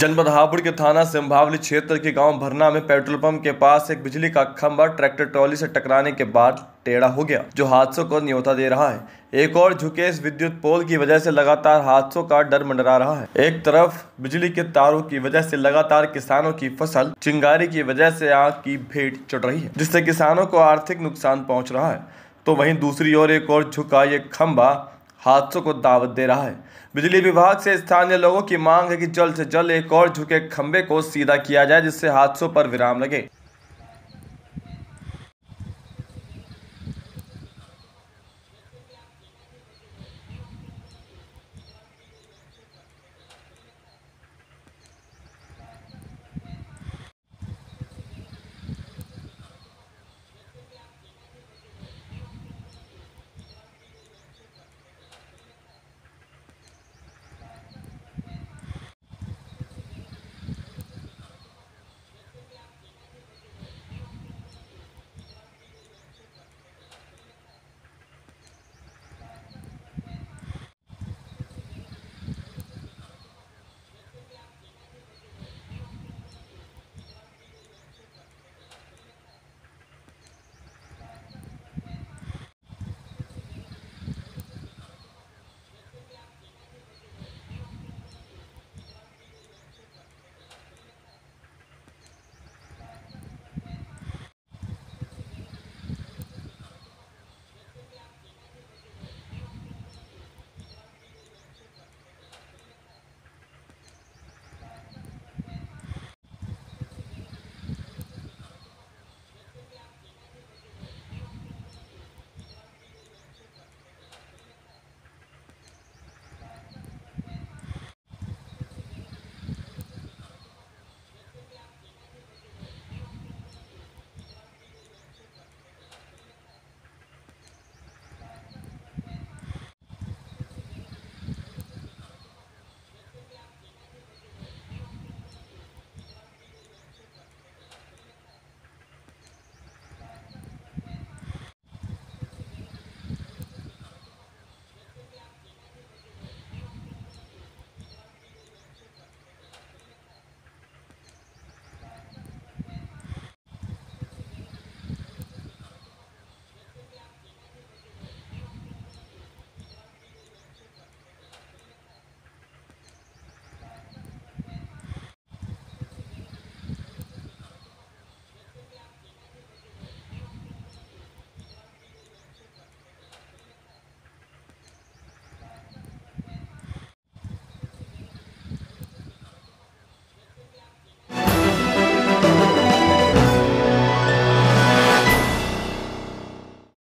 जनपद हापुड़ के थाना सिंभावली क्षेत्र के गांव भरना में पेट्रोल पंप के पास एक बिजली का खंभा ट्रैक्टर ट्रॉली से टकराने के बाद टेढ़ा हो गया जो हादसों को न्योता दे रहा है एक और झुके इस विद्युत पोल की वजह से लगातार हादसों का डर मंडरा रहा है एक तरफ बिजली के तारों की वजह से लगातार किसानों की फसल चिंगारी की वजह से आग की भेंट चढ़ रही है जिससे किसानों को आर्थिक नुकसान पहुँच रहा है तो वही दूसरी ओर एक और झुका ये खंभा हादसों को दावत दे रहा है बिजली विभाग से स्थानीय लोगों की मांग है कि जल्द से जल्द एक और झुके खंबे को सीधा किया जाए जिससे हादसों पर विराम लगे